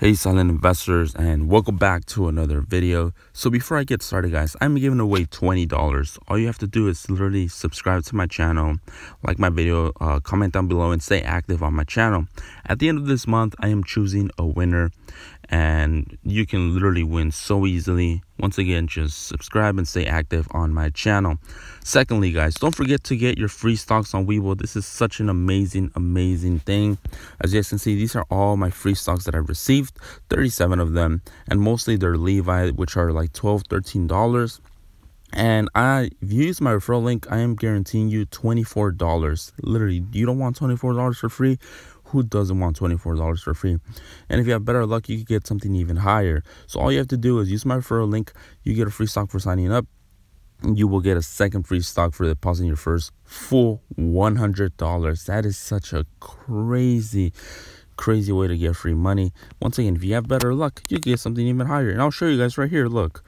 Hey silent investors and welcome back to another video. So before I get started guys, I'm giving away $20. All you have to do is literally subscribe to my channel, like my video, uh, comment down below and stay active on my channel. At the end of this month, I am choosing a winner and you can literally win so easily. Once again, just subscribe and stay active on my channel. Secondly, guys, don't forget to get your free stocks on Webull. This is such an amazing, amazing thing. As you guys can see, these are all my free stocks that I've received, 37 of them, and mostly they're Levi, which are like 12 $13 and I if you use my referral link, I am guaranteeing you $24. Literally, you don't want $24 for free. Who doesn't want $24 for free? And if you have better luck, you could get something even higher. So all you have to do is use my referral link. You get a free stock for signing up. You will get a second free stock for depositing your first full $100. That is such a crazy crazy way to get free money. Once again, if you have better luck, you get something even higher. And I'll show you guys right here. Look,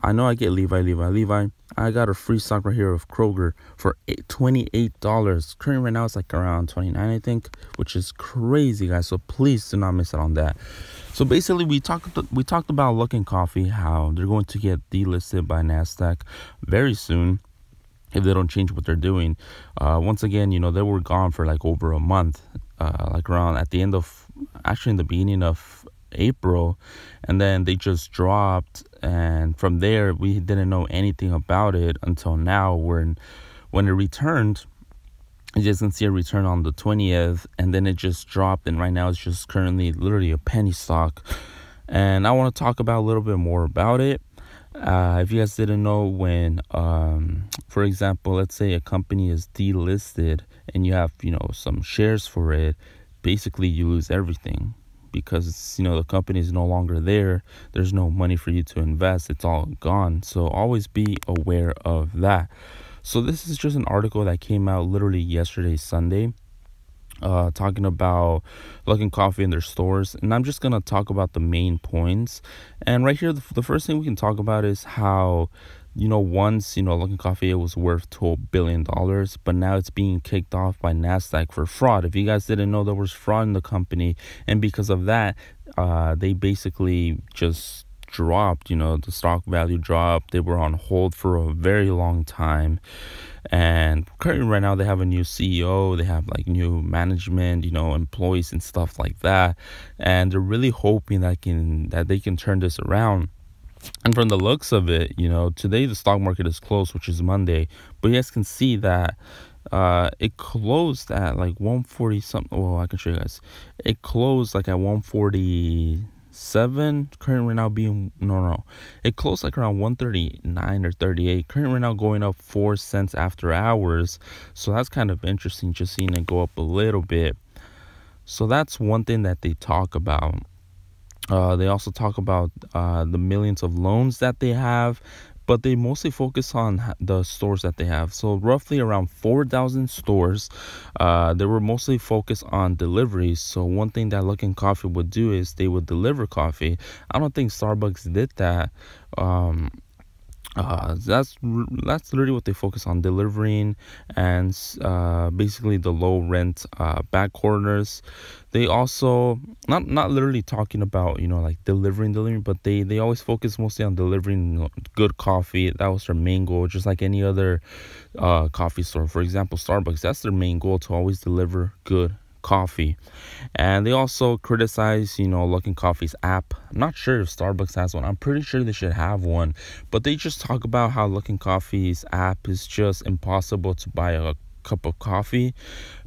I know I get Levi, Levi, Levi. I got a free sock right here of Kroger for $28. Currently right now it's like around 29 I think, which is crazy, guys. So please do not miss out on that. So basically we talked we talked about Luckin Coffee, how they're going to get delisted by Nasdaq very soon if they don't change what they're doing. Uh, once again, you know, they were gone for like over a month, uh, like around at the end of actually in the beginning of April, and then they just dropped. And from there, we didn't know anything about it until now. When when it returned, you just didn't see a return on the twentieth, and then it just dropped. And right now, it's just currently literally a penny stock. And I want to talk about a little bit more about it. Uh, if you guys didn't know, when, um, for example, let's say a company is delisted and you have, you know, some shares for it, basically you lose everything because you know the company is no longer there there's no money for you to invest it's all gone so always be aware of that so this is just an article that came out literally yesterday sunday uh, talking about Luckin Coffee and their stores. And I'm just going to talk about the main points. And right here, the, the, first thing we can talk about is how you know, once, you know, Luckin Coffee it was worth $12 billion, but now it's being kicked off by NASDAQ for fraud. If you guys didn't know, there was fraud in the company. And because of that, uh, they basically just dropped, you know, the stock value dropped. They were on hold for a very long time. And currently, right now, they have a new CEO, they have like new management, you know, employees and stuff like that. And they're really hoping that can that they can turn this around and from the looks of it, you know, today the stock market is closed, which is Monday. But you guys can see that uh, it closed at like 140 something. Well, I can show you guys. It closed like at 147. Current right now being no, no, it closed like around 139 or 38. Current right now going up four cents after hours. So that's kind of interesting, just seeing it go up a little bit. So that's one thing that they talk about uh, they also talk about uh, the millions of loans that they have, but they mostly focus on the stores that they have. So roughly around 4,000 stores, uh, they were mostly focused on deliveries. So one thing that Luckin Coffee would do is they would deliver coffee. I don't think Starbucks did that. Um, uh, that's that's literally what they focus on delivering and uh, basically the low rent uh, back corners they also not not literally talking about you know like delivering delivering but they they always focus mostly on delivering good coffee that was their main goal just like any other uh, coffee store for example starbucks that's their main goal to always deliver good coffee and they also criticize you know luckin coffee's app i'm not sure if starbucks has one i'm pretty sure they should have one but they just talk about how luckin coffee's app is just impossible to buy a cup of coffee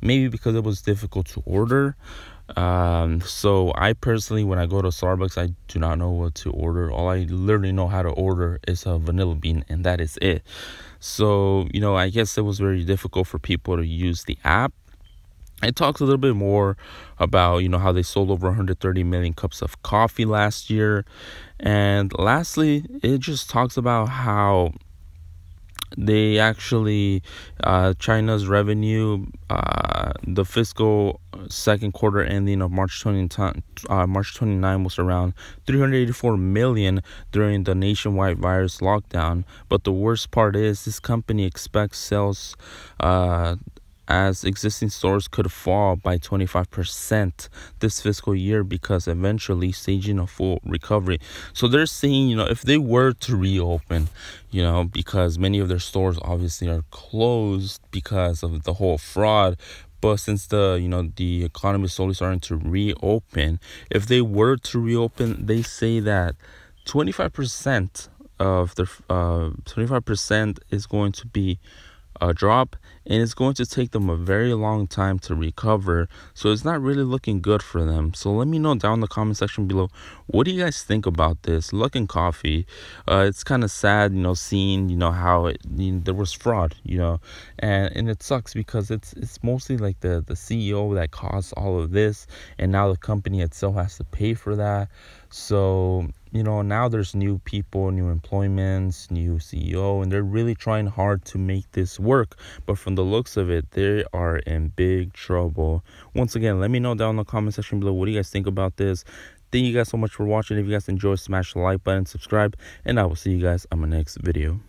maybe because it was difficult to order um, so i personally when i go to starbucks i do not know what to order all i literally know how to order is a vanilla bean and that is it so you know i guess it was very difficult for people to use the app it talks a little bit more about you know how they sold over 130 million cups of coffee last year and lastly it just talks about how they actually uh, china's revenue uh, the fiscal second quarter ending of march 20 uh, march 29 was around 384 million during the nationwide virus lockdown but the worst part is this company expects sales uh, as existing stores could fall by 25% this fiscal year because eventually staging a full recovery. So they're saying, you know, if they were to reopen, you know, because many of their stores obviously are closed because of the whole fraud, but since the you know the economy is slowly starting to reopen, if they were to reopen, they say that 25% of the uh, 25% is going to be a drop and it's going to take them a very long time to recover so it's not really looking good for them so let me know down in the comment section below what do you guys think about this luck and coffee uh, it's kind of sad you know seeing you know how it you know, there was fraud you know and and it sucks because it's it's mostly like the the ceo that caused all of this and now the company itself has to pay for that so you know now there's new people new employments new ceo and they're really trying hard to make this work but from the looks of it they are in big trouble once again let me know down in the comment section below what do you guys think about this thank you guys so much for watching if you guys enjoy smash the like button subscribe and i will see you guys on my next video